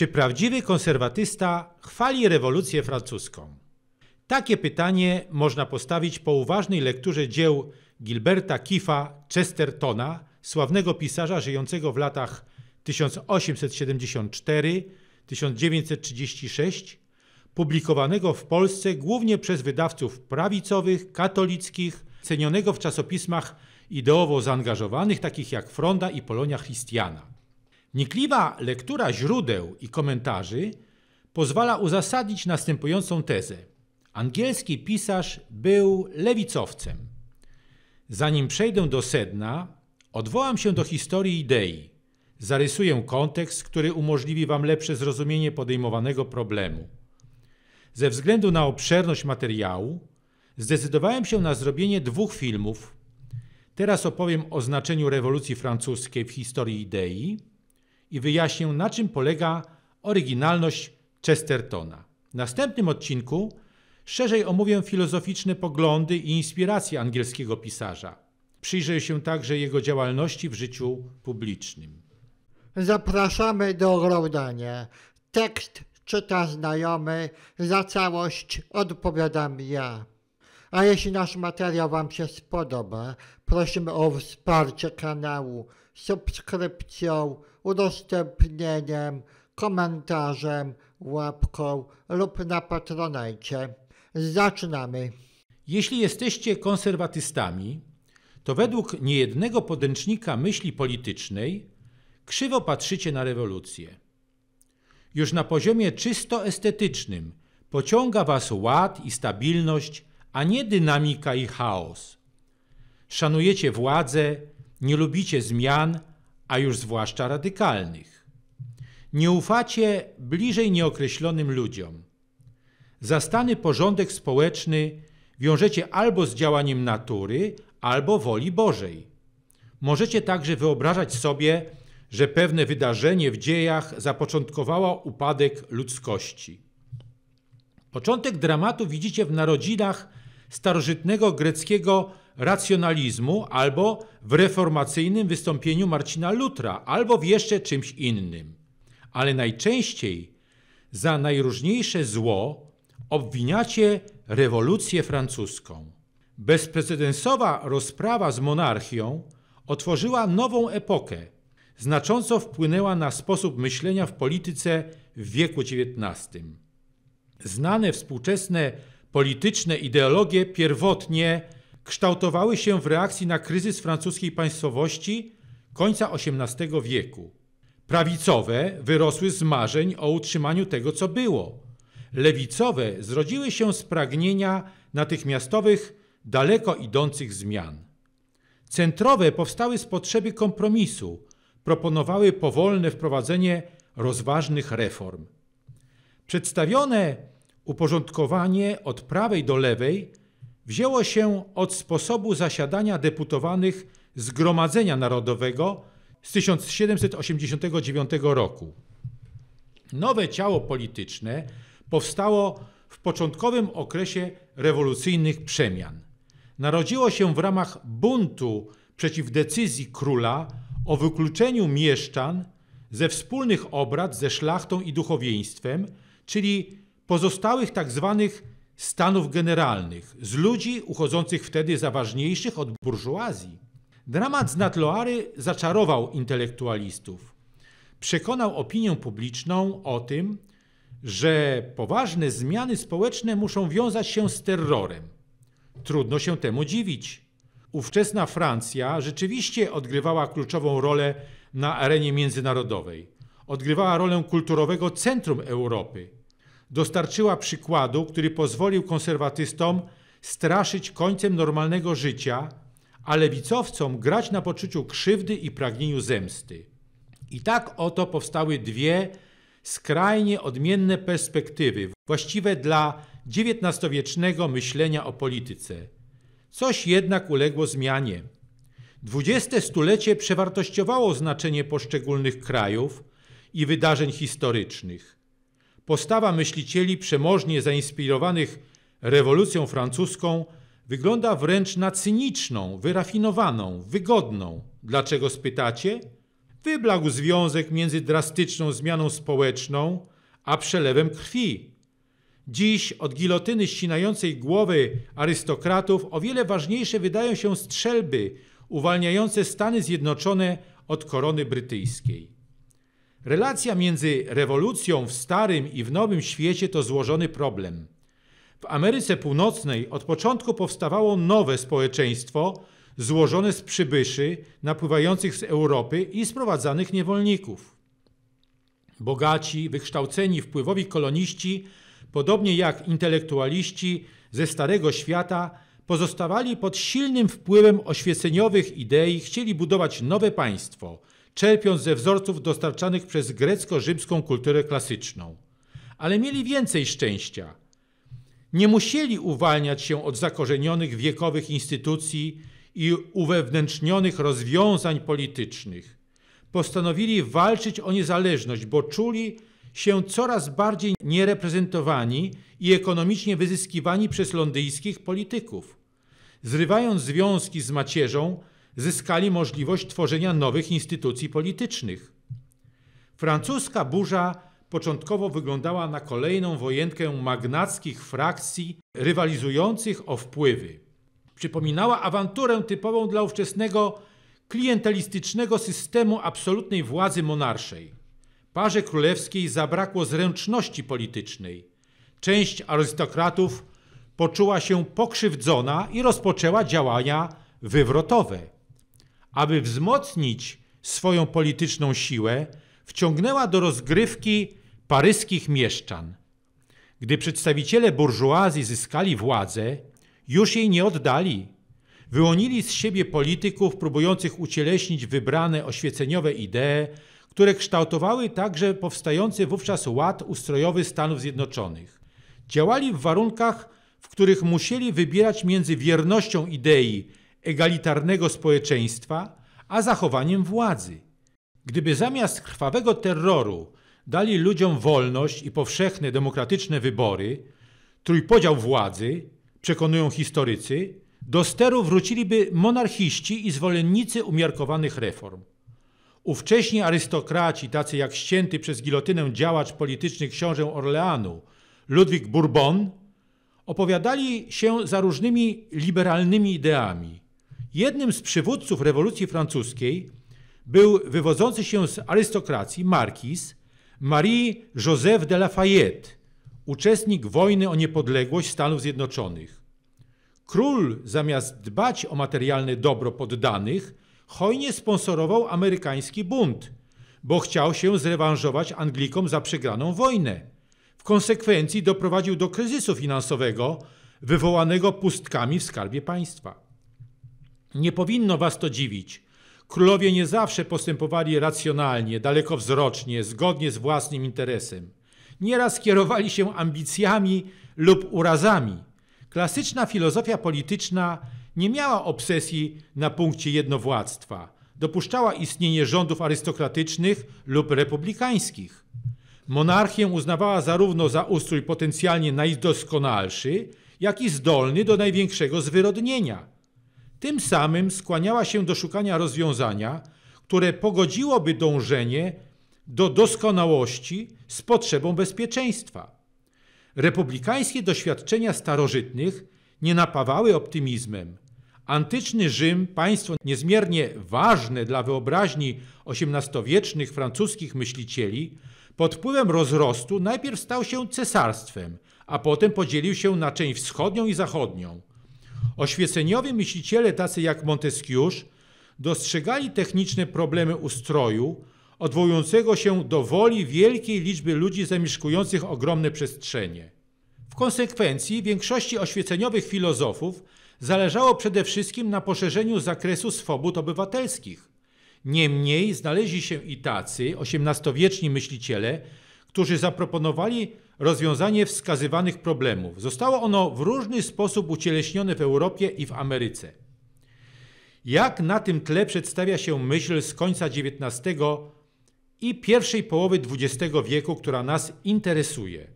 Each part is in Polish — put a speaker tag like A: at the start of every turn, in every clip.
A: Czy prawdziwy konserwatysta chwali rewolucję francuską? Takie pytanie można postawić po uważnej lekturze dzieł Gilberta Kifa, Chestertona, sławnego pisarza żyjącego w latach 1874-1936, publikowanego w Polsce głównie przez wydawców prawicowych, katolickich, cenionego w czasopismach ideowo zaangażowanych, takich jak Fronda i Polonia Christiana. Nikliwa lektura źródeł i komentarzy pozwala uzasadnić następującą tezę. Angielski pisarz był lewicowcem. Zanim przejdę do sedna, odwołam się do historii idei. Zarysuję kontekst, który umożliwi Wam lepsze zrozumienie podejmowanego problemu. Ze względu na obszerność materiału, zdecydowałem się na zrobienie dwóch filmów. Teraz opowiem o znaczeniu rewolucji francuskiej w historii idei i wyjaśnię, na czym polega oryginalność Chestertona. W następnym odcinku szerzej omówię filozoficzne poglądy i inspiracje angielskiego pisarza. Przyjrzę się także jego działalności w życiu publicznym. Zapraszamy do oglądania. Tekst czyta znajomy, za całość odpowiadam ja. A jeśli nasz materiał Wam się spodoba, prosimy o wsparcie kanału subskrypcją, udostępnieniem, komentarzem, łapką lub na patronajcie. Zaczynamy. Jeśli jesteście konserwatystami, to według niejednego podręcznika myśli politycznej krzywo patrzycie na rewolucję. Już na poziomie czysto estetycznym pociąga was ład i stabilność, a nie dynamika i chaos. Szanujecie władzę, nie lubicie zmian, a już zwłaszcza radykalnych. Nie ufacie bliżej nieokreślonym ludziom. Zastany porządek społeczny wiążecie albo z działaniem natury, albo woli Bożej. Możecie także wyobrażać sobie, że pewne wydarzenie w dziejach zapoczątkowało upadek ludzkości. Początek dramatu widzicie w narodzinach starożytnego greckiego racjonalizmu albo w reformacyjnym wystąpieniu Marcina Lutra, albo w jeszcze czymś innym. Ale najczęściej za najróżniejsze zło obwiniacie rewolucję francuską. Bezprecedensowa rozprawa z monarchią otworzyła nową epokę, znacząco wpłynęła na sposób myślenia w polityce w wieku XIX. Znane współczesne polityczne ideologie pierwotnie kształtowały się w reakcji na kryzys francuskiej państwowości końca XVIII wieku. Prawicowe wyrosły z marzeń o utrzymaniu tego, co było. Lewicowe zrodziły się z pragnienia natychmiastowych, daleko idących zmian. Centrowe powstały z potrzeby kompromisu, proponowały powolne wprowadzenie rozważnych reform. Przedstawione uporządkowanie od prawej do lewej wzięło się od sposobu zasiadania deputowanych Zgromadzenia Narodowego z 1789 roku. Nowe ciało polityczne powstało w początkowym okresie rewolucyjnych przemian. Narodziło się w ramach buntu przeciw decyzji króla o wykluczeniu mieszczan ze wspólnych obrad ze szlachtą i duchowieństwem, czyli pozostałych tak zwanych stanów generalnych, z ludzi uchodzących wtedy za ważniejszych od burżuazji. Dramat z Natloary zaczarował intelektualistów. Przekonał opinię publiczną o tym, że poważne zmiany społeczne muszą wiązać się z terrorem. Trudno się temu dziwić. Ówczesna Francja rzeczywiście odgrywała kluczową rolę na arenie międzynarodowej. Odgrywała rolę kulturowego centrum Europy dostarczyła przykładu, który pozwolił konserwatystom straszyć końcem normalnego życia, a lewicowcom grać na poczuciu krzywdy i pragnieniu zemsty. I tak oto powstały dwie skrajnie odmienne perspektywy, właściwe dla XIX-wiecznego myślenia o polityce. Coś jednak uległo zmianie. XX stulecie przewartościowało znaczenie poszczególnych krajów i wydarzeń historycznych. Postawa myślicieli przemożnie zainspirowanych rewolucją francuską wygląda wręcz na cyniczną, wyrafinowaną, wygodną. Dlaczego spytacie? Wyblagł związek między drastyczną zmianą społeczną a przelewem krwi. Dziś od gilotyny ścinającej głowy arystokratów o wiele ważniejsze wydają się strzelby uwalniające Stany Zjednoczone od korony brytyjskiej. Relacja między rewolucją w Starym i w Nowym Świecie to złożony problem. W Ameryce Północnej od początku powstawało nowe społeczeństwo złożone z przybyszy napływających z Europy i sprowadzanych niewolników. Bogaci, wykształceni, wpływowi koloniści, podobnie jak intelektualiści ze Starego Świata, pozostawali pod silnym wpływem oświeceniowych idei, chcieli budować nowe państwo – czerpiąc ze wzorców dostarczanych przez grecko-rzymską kulturę klasyczną. Ale mieli więcej szczęścia. Nie musieli uwalniać się od zakorzenionych wiekowych instytucji i uwewnętrznionych rozwiązań politycznych. Postanowili walczyć o niezależność, bo czuli się coraz bardziej niereprezentowani i ekonomicznie wyzyskiwani przez londyńskich polityków. Zrywając związki z macierzą, zyskali możliwość tworzenia nowych instytucji politycznych. Francuska burza początkowo wyglądała na kolejną wojenkę magnackich frakcji rywalizujących o wpływy. Przypominała awanturę typową dla ówczesnego klientelistycznego systemu absolutnej władzy monarszej. Parze królewskiej zabrakło zręczności politycznej. Część arystokratów poczuła się pokrzywdzona i rozpoczęła działania wywrotowe aby wzmocnić swoją polityczną siłę, wciągnęła do rozgrywki paryskich mieszczan. Gdy przedstawiciele burżuazji zyskali władzę, już jej nie oddali. Wyłonili z siebie polityków próbujących ucieleśnić wybrane oświeceniowe idee, które kształtowały także powstający wówczas ład ustrojowy Stanów Zjednoczonych. Działali w warunkach, w których musieli wybierać między wiernością idei egalitarnego społeczeństwa, a zachowaniem władzy. Gdyby zamiast krwawego terroru dali ludziom wolność i powszechne demokratyczne wybory, trójpodział władzy, przekonują historycy, do steru wróciliby monarchiści i zwolennicy umiarkowanych reform. Ówcześni arystokraci, tacy jak ścięty przez gilotynę działacz polityczny książę Orleanu, Ludwik Bourbon, opowiadali się za różnymi liberalnymi ideami. Jednym z przywódców rewolucji francuskiej był wywodzący się z arystokracji markiz Marie-Joseph de Lafayette, uczestnik wojny o niepodległość Stanów Zjednoczonych. Król zamiast dbać o materialne dobro poddanych, hojnie sponsorował amerykański bunt, bo chciał się zrewanżować Anglikom za przegraną wojnę. W konsekwencji doprowadził do kryzysu finansowego wywołanego pustkami w skarbie państwa. Nie powinno was to dziwić. Królowie nie zawsze postępowali racjonalnie, dalekowzrocznie, zgodnie z własnym interesem. Nieraz kierowali się ambicjami lub urazami. Klasyczna filozofia polityczna nie miała obsesji na punkcie jednowładztwa. Dopuszczała istnienie rządów arystokratycznych lub republikańskich. Monarchię uznawała zarówno za ustrój potencjalnie najdoskonalszy, jak i zdolny do największego zwyrodnienia – tym samym skłaniała się do szukania rozwiązania, które pogodziłoby dążenie do doskonałości z potrzebą bezpieczeństwa. Republikańskie doświadczenia starożytnych nie napawały optymizmem. Antyczny Rzym, państwo niezmiernie ważne dla wyobraźni XVIII-wiecznych francuskich myślicieli, pod wpływem rozrostu najpierw stał się cesarstwem, a potem podzielił się na część wschodnią i zachodnią. Oświeceniowi myśliciele tacy jak Montesquieu dostrzegali techniczne problemy ustroju odwołującego się do woli wielkiej liczby ludzi zamieszkujących ogromne przestrzenie. W konsekwencji większości oświeceniowych filozofów zależało przede wszystkim na poszerzeniu zakresu swobód obywatelskich. Niemniej znaleźli się i tacy XVIII-wieczni myśliciele, którzy zaproponowali rozwiązanie wskazywanych problemów. Zostało ono w różny sposób ucieleśnione w Europie i w Ameryce. Jak na tym tle przedstawia się myśl z końca XIX i pierwszej połowy XX wieku, która nas interesuje?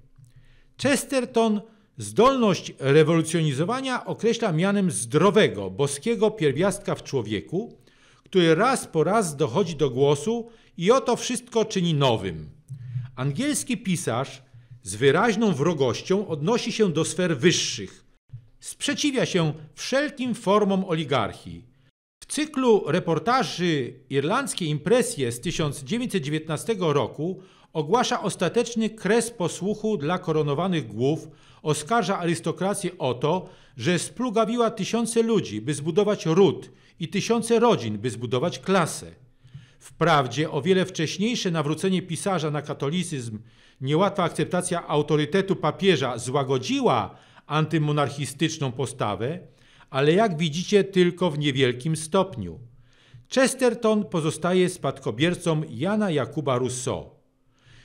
A: Chesterton zdolność rewolucjonizowania określa mianem zdrowego, boskiego pierwiastka w człowieku, który raz po raz dochodzi do głosu i oto wszystko czyni nowym. Angielski pisarz z wyraźną wrogością odnosi się do sfer wyższych. Sprzeciwia się wszelkim formom oligarchii. W cyklu reportaży Irlandzkie Impresje z 1919 roku ogłasza ostateczny kres posłuchu dla koronowanych głów, oskarża arystokrację o to, że splugawiła tysiące ludzi, by zbudować ród i tysiące rodzin, by zbudować klasę. Wprawdzie o wiele wcześniejsze nawrócenie pisarza na katolicyzm, niełatwa akceptacja autorytetu papieża złagodziła antymonarchistyczną postawę, ale jak widzicie tylko w niewielkim stopniu. Chesterton pozostaje spadkobiercą Jana Jakuba Rousseau.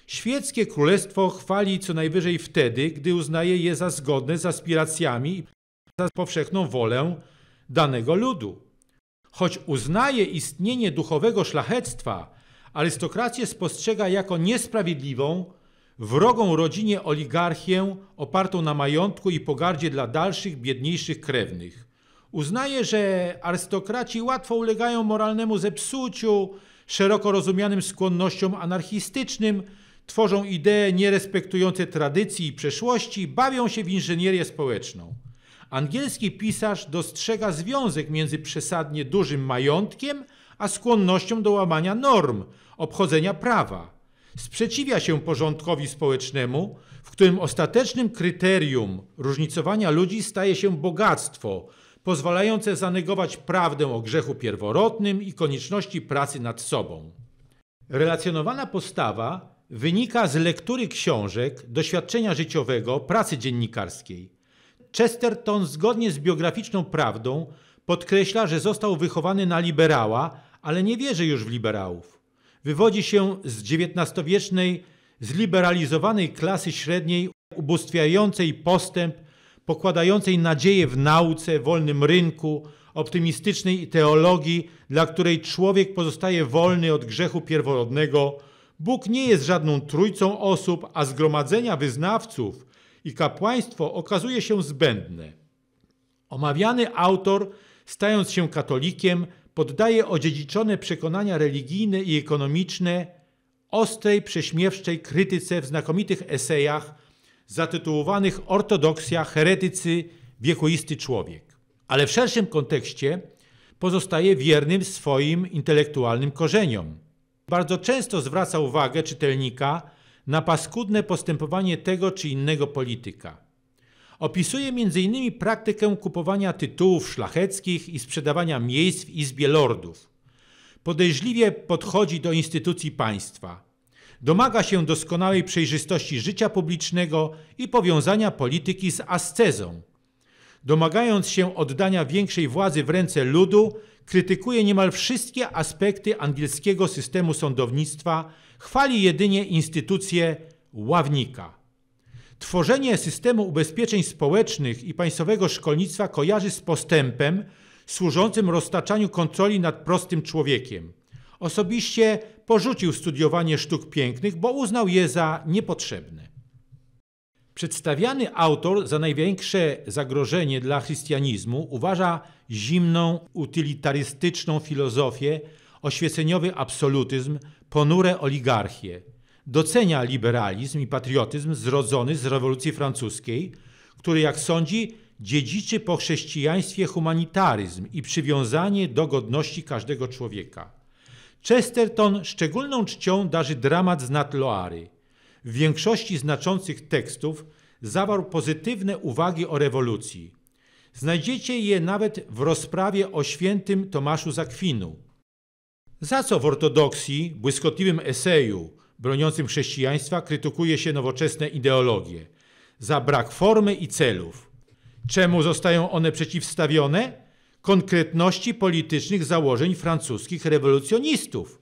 A: Świeckie królestwo chwali co najwyżej wtedy, gdy uznaje je za zgodne z aspiracjami i za powszechną wolę danego ludu. Choć uznaje istnienie duchowego szlachectwa, arystokrację spostrzega jako niesprawiedliwą, wrogą rodzinie oligarchię opartą na majątku i pogardzie dla dalszych, biedniejszych krewnych. Uznaje, że arystokraci łatwo ulegają moralnemu zepsuciu, szeroko rozumianym skłonnościom anarchistycznym, tworzą idee nierespektujące tradycji i przeszłości, bawią się w inżynierię społeczną. Angielski pisarz dostrzega związek między przesadnie dużym majątkiem a skłonnością do łamania norm, obchodzenia prawa. Sprzeciwia się porządkowi społecznemu, w którym ostatecznym kryterium różnicowania ludzi staje się bogactwo, pozwalające zanegować prawdę o grzechu pierworodnym i konieczności pracy nad sobą. Relacjonowana postawa wynika z lektury książek, doświadczenia życiowego, pracy dziennikarskiej. Chesterton zgodnie z biograficzną prawdą podkreśla, że został wychowany na liberała, ale nie wierzy już w liberałów. Wywodzi się z XIX-wiecznej, zliberalizowanej klasy średniej, ubóstwiającej postęp, pokładającej nadzieję w nauce, wolnym rynku, optymistycznej teologii, dla której człowiek pozostaje wolny od grzechu pierworodnego. Bóg nie jest żadną trójcą osób, a zgromadzenia wyznawców i kapłaństwo okazuje się zbędne. Omawiany autor, stając się katolikiem, poddaje odziedziczone przekonania religijne i ekonomiczne ostrej, prześmiewczej krytyce w znakomitych esejach zatytułowanych Ortodoksja, heretycy, wiekuisty człowiek. Ale w szerszym kontekście pozostaje wiernym swoim intelektualnym korzeniom. Bardzo często zwraca uwagę czytelnika na paskudne postępowanie tego czy innego polityka. Opisuje m.in. praktykę kupowania tytułów szlacheckich i sprzedawania miejsc w Izbie Lordów. Podejrzliwie podchodzi do instytucji państwa. Domaga się doskonałej przejrzystości życia publicznego i powiązania polityki z ascezą, Domagając się oddania większej władzy w ręce ludu, krytykuje niemal wszystkie aspekty angielskiego systemu sądownictwa, chwali jedynie instytucję ławnika. Tworzenie systemu ubezpieczeń społecznych i państwowego szkolnictwa kojarzy z postępem służącym roztaczaniu kontroli nad prostym człowiekiem. Osobiście porzucił studiowanie sztuk pięknych, bo uznał je za niepotrzebne. Przedstawiany autor za największe zagrożenie dla chrystianizmu uważa zimną, utylitarystyczną filozofię, oświeceniowy absolutyzm, ponure oligarchie. Docenia liberalizm i patriotyzm zrodzony z rewolucji francuskiej, który, jak sądzi, dziedziczy po chrześcijaństwie humanitaryzm i przywiązanie do godności każdego człowieka. Chesterton szczególną czcią darzy dramat z Natloary – w większości znaczących tekstów zawarł pozytywne uwagi o rewolucji. Znajdziecie je nawet w rozprawie o świętym Tomaszu Zakwinu. Za co w ortodoksji, błyskotliwym eseju broniącym chrześcijaństwa krytykuje się nowoczesne ideologie? Za brak formy i celów. Czemu zostają one przeciwstawione? Konkretności politycznych założeń francuskich rewolucjonistów.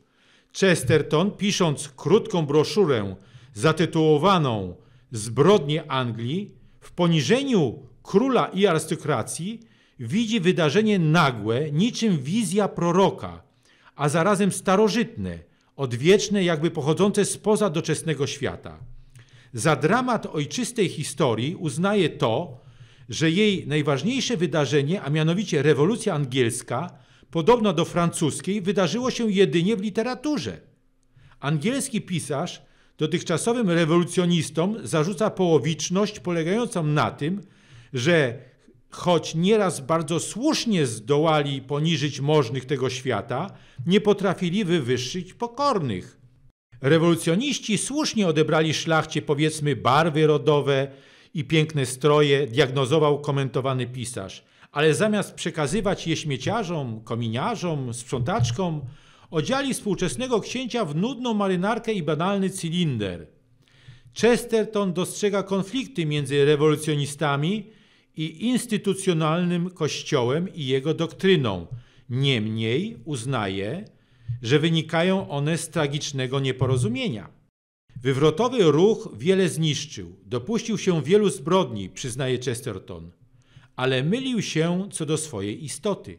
A: Chesterton, pisząc krótką broszurę zatytułowaną Zbrodnie Anglii, w poniżeniu króla i arystokracji widzi wydarzenie nagłe, niczym wizja proroka, a zarazem starożytne, odwieczne, jakby pochodzące spoza doczesnego świata. Za dramat ojczystej historii uznaje to, że jej najważniejsze wydarzenie, a mianowicie rewolucja angielska, podobna do francuskiej, wydarzyło się jedynie w literaturze. Angielski pisarz dotychczasowym rewolucjonistom zarzuca połowiczność polegającą na tym, że choć nieraz bardzo słusznie zdołali poniżyć możnych tego świata, nie potrafili wywyższyć pokornych. Rewolucjoniści słusznie odebrali szlachcie powiedzmy barwy rodowe i piękne stroje, diagnozował komentowany pisarz. Ale zamiast przekazywać je śmieciarzom, kominiarzom, sprzątaczkom, odziali współczesnego księcia w nudną marynarkę i banalny cylinder. Chesterton dostrzega konflikty między rewolucjonistami i instytucjonalnym kościołem i jego doktryną. Niemniej uznaje, że wynikają one z tragicznego nieporozumienia. Wywrotowy ruch wiele zniszczył, dopuścił się wielu zbrodni, przyznaje Chesterton, ale mylił się co do swojej istoty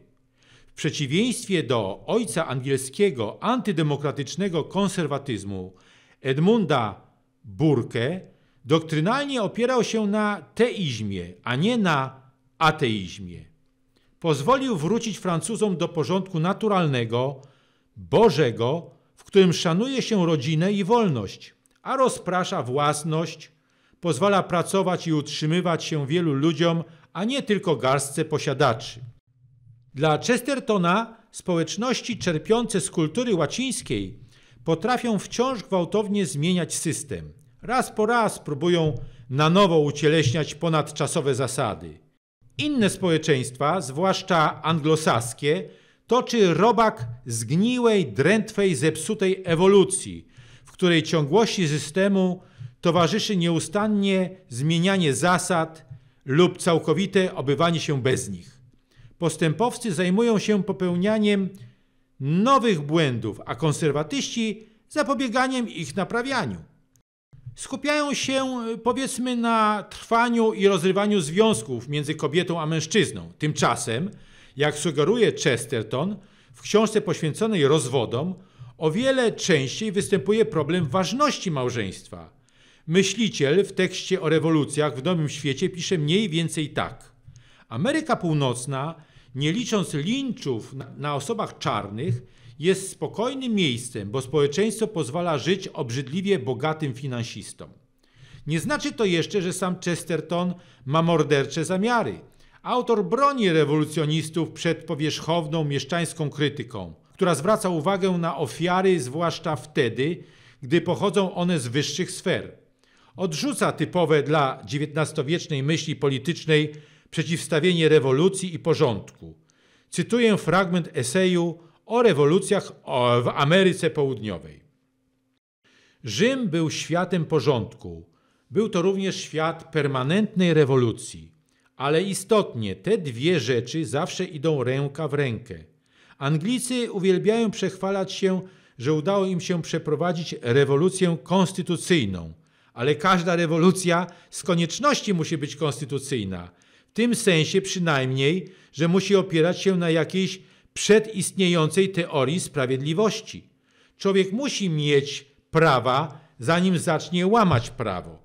A: przeciwieństwie do ojca angielskiego antydemokratycznego konserwatyzmu Edmunda Burke, doktrynalnie opierał się na teizmie, a nie na ateizmie. Pozwolił wrócić Francuzom do porządku naturalnego, bożego, w którym szanuje się rodzinę i wolność, a rozprasza własność, pozwala pracować i utrzymywać się wielu ludziom, a nie tylko garstce posiadaczy. Dla Chestertona społeczności czerpiące z kultury łacińskiej potrafią wciąż gwałtownie zmieniać system. Raz po raz próbują na nowo ucieleśniać ponadczasowe zasady. Inne społeczeństwa, zwłaszcza anglosaskie, toczy robak zgniłej, drętwej, zepsutej ewolucji, w której ciągłości systemu towarzyszy nieustannie zmienianie zasad lub całkowite obywanie się bez nich. Postępowcy zajmują się popełnianiem nowych błędów, a konserwatyści zapobieganiem ich naprawianiu. Skupiają się, powiedzmy, na trwaniu i rozrywaniu związków między kobietą a mężczyzną. Tymczasem, jak sugeruje Chesterton, w książce poświęconej rozwodom, o wiele częściej występuje problem ważności małżeństwa. Myśliciel w tekście o rewolucjach w Nowym Świecie pisze mniej więcej tak. Ameryka Północna nie licząc linczów na osobach czarnych, jest spokojnym miejscem, bo społeczeństwo pozwala żyć obrzydliwie bogatym finansistom. Nie znaczy to jeszcze, że sam Chesterton ma mordercze zamiary. Autor broni rewolucjonistów przed powierzchowną mieszczańską krytyką, która zwraca uwagę na ofiary, zwłaszcza wtedy, gdy pochodzą one z wyższych sfer. Odrzuca typowe dla XIX-wiecznej myśli politycznej przeciwstawienie rewolucji i porządku. Cytuję fragment eseju o rewolucjach w Ameryce Południowej. Rzym był światem porządku. Był to również świat permanentnej rewolucji. Ale istotnie te dwie rzeczy zawsze idą ręka w rękę. Anglicy uwielbiają przechwalać się, że udało im się przeprowadzić rewolucję konstytucyjną. Ale każda rewolucja z konieczności musi być konstytucyjna tym sensie przynajmniej, że musi opierać się na jakiejś przedistniejącej teorii sprawiedliwości. Człowiek musi mieć prawa, zanim zacznie łamać prawo.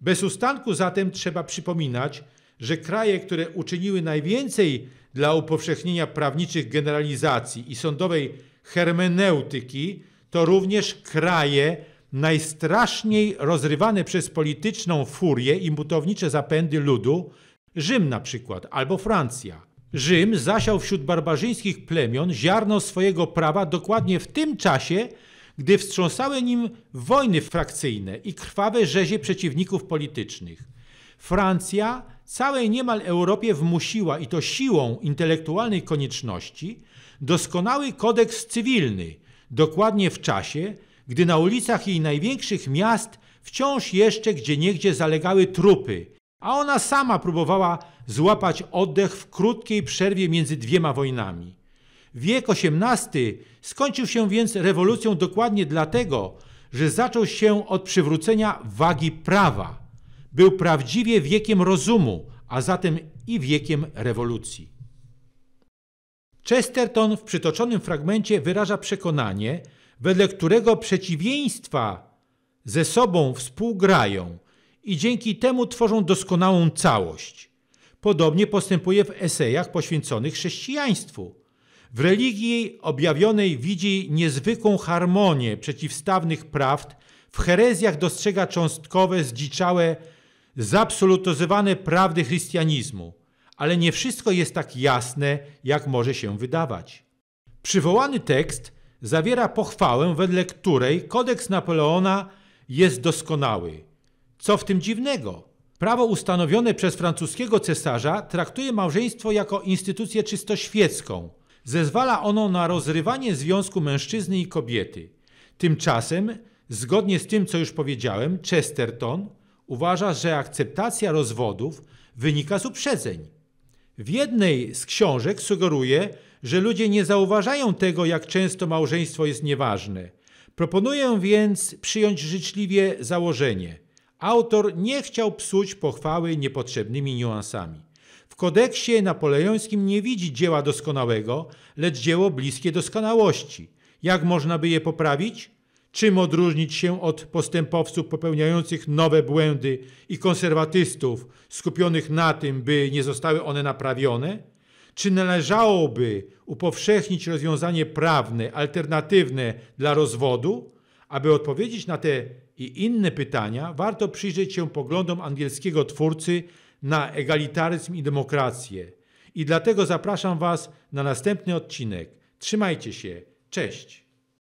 A: Bez ustanku zatem trzeba przypominać, że kraje, które uczyniły najwięcej dla upowszechnienia prawniczych generalizacji i sądowej hermeneutyki, to również kraje najstraszniej rozrywane przez polityczną furię i butownicze zapędy ludu, Rzym na przykład, albo Francja. Rzym zasiał wśród barbarzyńskich plemion ziarno swojego prawa dokładnie w tym czasie, gdy wstrząsały nim wojny frakcyjne i krwawe rzezie przeciwników politycznych. Francja całej niemal Europie wmusiła i to siłą intelektualnej konieczności doskonały kodeks cywilny, dokładnie w czasie, gdy na ulicach jej największych miast wciąż jeszcze gdzieniegdzie zalegały trupy a ona sama próbowała złapać oddech w krótkiej przerwie między dwiema wojnami. Wiek XVIII skończył się więc rewolucją dokładnie dlatego, że zaczął się od przywrócenia wagi prawa. Był prawdziwie wiekiem rozumu, a zatem i wiekiem rewolucji. Chesterton w przytoczonym fragmencie wyraża przekonanie, wedle którego przeciwieństwa ze sobą współgrają – i dzięki temu tworzą doskonałą całość. Podobnie postępuje w esejach poświęconych chrześcijaństwu. W religii objawionej widzi niezwykłą harmonię przeciwstawnych prawd, w herezjach dostrzega cząstkowe, zdziczałe, zabsolutyzowane prawdy chrystianizmu. Ale nie wszystko jest tak jasne, jak może się wydawać. Przywołany tekst zawiera pochwałę, wedle której kodeks Napoleona jest doskonały co w tym dziwnego? Prawo ustanowione przez francuskiego cesarza traktuje małżeństwo jako instytucję czysto świecką. Zezwala ono na rozrywanie związku mężczyzny i kobiety. Tymczasem, zgodnie z tym, co już powiedziałem, Chesterton uważa, że akceptacja rozwodów wynika z uprzedzeń. W jednej z książek sugeruje, że ludzie nie zauważają tego, jak często małżeństwo jest nieważne. Proponuję więc przyjąć życzliwie założenie – Autor nie chciał psuć pochwały niepotrzebnymi niuansami. W kodeksie napoleońskim nie widzi dzieła doskonałego, lecz dzieło bliskie doskonałości. Jak można by je poprawić? Czym odróżnić się od postępowców popełniających nowe błędy i konserwatystów skupionych na tym, by nie zostały one naprawione? Czy należałoby upowszechnić rozwiązanie prawne, alternatywne dla rozwodu? Aby odpowiedzieć na te i inne pytania, warto przyjrzeć się poglądom angielskiego twórcy na egalitaryzm i demokrację. I dlatego zapraszam Was na następny odcinek. Trzymajcie się. Cześć.